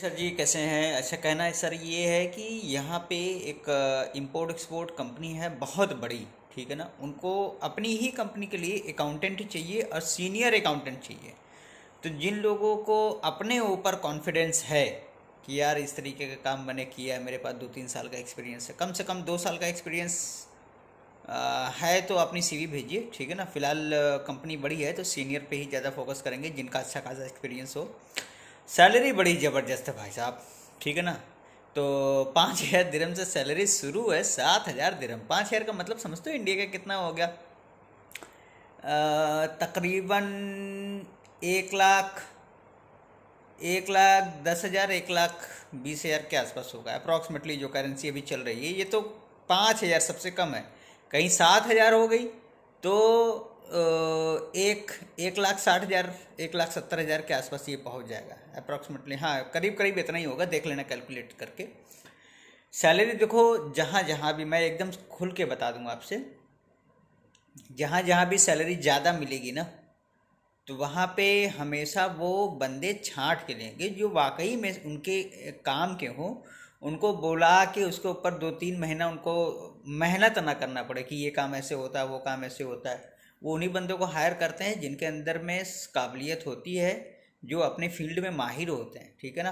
sir जी कैसे हैं अच्छा कहना है सर ये है कि यहाँ पे एक इंपोर्ट एक्सपोर्ट कंपनी है बहुत बड़ी ठीक है ना उनको अपनी ही कंपनी के लिए अकाउंटेंट चाहिए और सीनियर अकाउंटेंट चाहिए तो जिन लोगों को अपने ऊपर कॉन्फिडेंस है कि यार इस तरीके का काम मैंने किया है मेरे पास दो तीन साल का एक्सपीरियंस है कम से कम दो साल का एक्सपीरियंस है तो अपनी सीवी भेजिए ठीक है ना फिलहाल कंपनी बड़ी है तो सीनियर पे ही ज़्यादा फोकस करेंगे जिनका अच्छा खासा एक्सपीरियंस हो सैलरी बड़ी ज़बरदस्त है भाई साहब ठीक है ना तो पाँच हज़ार दिरम से सैलरी शुरू है सात हज़ार दिरम पाँच हज़ार का मतलब समझते हो इंडिया का कितना हो गया तकरीबन एक लाख एक लाख दस हज़ार एक लाख बीस हज़ार के आसपास होगा अप्रॉक्सीमेटली जो करेंसी अभी चल रही है ये तो पाँच हज़ार सबसे कम है कहीं सात हज़ार हो गई तो एक एक लाख साठ हज़ार एक लाख सत्तर हज़ार के आसपास ये पहुंच जाएगा अप्रॉक्सीमेटली हाँ करीब करीब इतना ही होगा देख लेना कैलकुलेट करके सैलरी देखो जहाँ जहाँ भी मैं एकदम खुल के बता दूंगा आपसे जहाँ जहाँ भी सैलरी ज़्यादा मिलेगी ना तो वहाँ पे हमेशा वो बंदे छाँट के लेंगे जो वाकई में उनके काम के हों उनको बुला के उसके ऊपर दो तीन महीना उनको मेहनत ना करना पड़े कि ये काम ऐसे होता है वो काम ऐसे होता है वो उन्हीं बंदों को हायर करते हैं जिनके अंदर में काबिलियत होती है जो अपने फील्ड में माहिर होते हैं ठीक है ना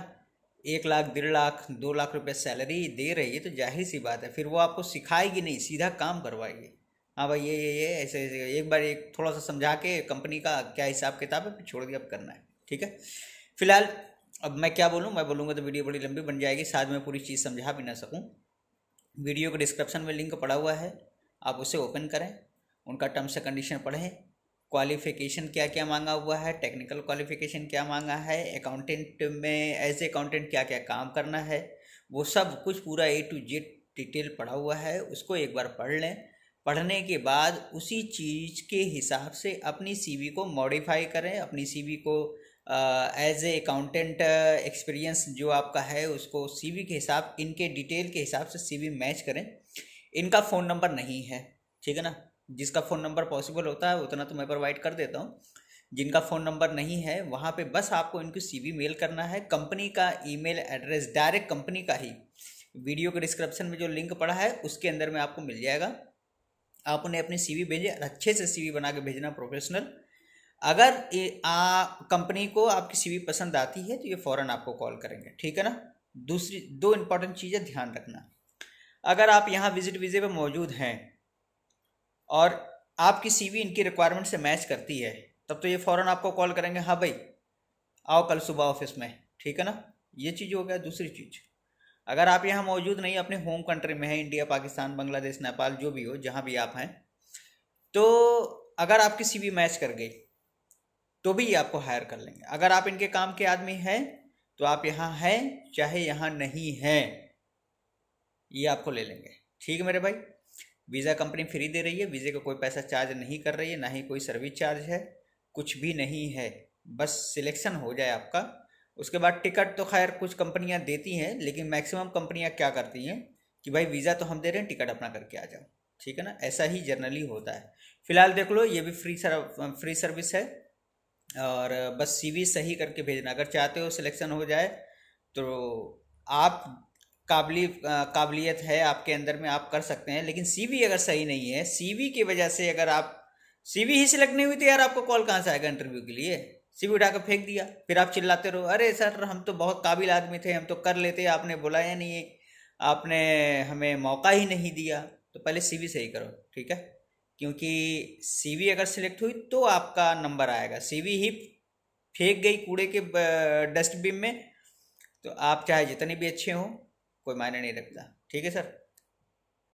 एक लाख डेढ़ लाख दो लाख रुपए सैलरी दे रही है तो जाहिर सी बात है फिर वो आपको सिखाएगी नहीं सीधा काम करवाएगी हाँ भाई ये ये ये ऐसे ऐसे एक बार एक थोड़ा सा समझा के कंपनी का क्या हिसाब किताब है छोड़ दिया अब करना है ठीक है फिलहाल अब मैं क्या बोलूँ मैं बोलूँगा तो वीडियो बड़ी लंबी बन जाएगी साथ में पूरी चीज़ समझा भी ना सकूँ वीडियो के डिस्क्रिप्शन में लिंक पड़ा हुआ है आप उसे ओपन करें उनका टर्म्स एंड कंडीशन पढ़ें क्वालिफिकेशन क्या क्या मांगा हुआ है टेक्निकल क्वालिफिकेशन क्या मांगा है अकाउंटेंट में एज ए अकाउंटेंट क्या क्या काम करना है वो सब कुछ पूरा ए टू जेड डिटेल पढ़ा हुआ है उसको एक बार पढ़ लें पढ़ने के बाद उसी चीज़ के हिसाब से अपनी सीवी को मॉडिफाई करें अपनी सीवी को एज ए अकाउंटेंट एक्सपीरियंस जो आपका है उसको सीवी के हिसाब इनके डिटेल के हिसाब से सीवी मैच करें इनका फ़ोन नंबर नहीं है ठीक है ना जिसका फ़ोन नंबर पॉसिबल होता है उतना तो मैं प्रोवाइड कर देता हूँ जिनका फ़ोन नंबर नहीं है वहाँ पे बस आपको इनको सी मेल करना है कंपनी का ईमेल एड्रेस डायरेक्ट कंपनी का ही वीडियो के डिस्क्रिप्शन में जो लिंक पड़ा है उसके अंदर में आपको मिल जाएगा आप उन्हें अपनी सीवी भेजें अच्छे से सीवी बना के भेजना प्रोफेशनल अगर कंपनी को आपकी सीवी पसंद आती है तो ये फ़ौरन आपको कॉल करेंगे ठीक है ना दूसरी दो इम्पॉर्टेंट चीज़ें ध्यान रखना अगर आप यहाँ विजिट वीज़े पर मौजूद हैं और आपकी सीवी इनकी रिक्वायरमेंट से मैच करती है तब तो ये फ़ौरन आपको कॉल करेंगे हाँ भाई आओ कल सुबह ऑफिस में ठीक है ना ये चीज़ हो गया दूसरी चीज़ अगर आप यहाँ मौजूद नहीं अपने होम कंट्री में हैं इंडिया पाकिस्तान बांग्लादेश नेपाल जो भी हो जहाँ भी आप हैं तो अगर आपकी सीवी मैच कर गई तो भी ये आपको हायर कर लेंगे अगर आप इनके काम के आदमी हैं तो आप यहाँ हैं चाहे यहाँ नहीं हैं ये आपको ले लेंगे ठीक है मेरे भाई वीज़ा कंपनी फ्री दे रही है वीज़े का कोई पैसा चार्ज नहीं कर रही है ना ही कोई सर्विस चार्ज है कुछ भी नहीं है बस सिलेक्शन हो जाए आपका उसके बाद टिकट तो खैर कुछ कंपनियां देती हैं लेकिन मैक्सिमम कंपनियां क्या करती हैं कि भाई वीज़ा तो हम दे रहे हैं टिकट अपना करके आ जाओ ठीक है ना ऐसा ही जनरली होता है फिलहाल देख लो ये भी फ्री सर फ्री सर्विस है और बस सीवी सही करके भेजना अगर चाहते हो सिलेक्शन हो जाए तो आप काबली काबिलियत है आपके अंदर में आप कर सकते हैं लेकिन सीवी अगर सही नहीं है सीवी की वजह से अगर आप सीवी ही सिलेक्ट नहीं हुई तो यार आपको कॉल कहाँ से आएगा इंटरव्यू के लिए सीवी उठाकर फेंक दिया फिर आप चिल्लाते रहो अरे सर हम तो बहुत काबिल आदमी थे हम तो कर लेते आपने बुलाया नहीं आपने हमें मौका ही नहीं दिया तो पहले सीवी सही करो ठीक है क्योंकि सीवी अगर सिलेक्ट हुई तो आपका नंबर आएगा सीवी ही फेंक गई कूड़े के डस्टबिन में तो आप चाहे जितने भी अच्छे हों कोई मायने नहीं रखता ठीक है सर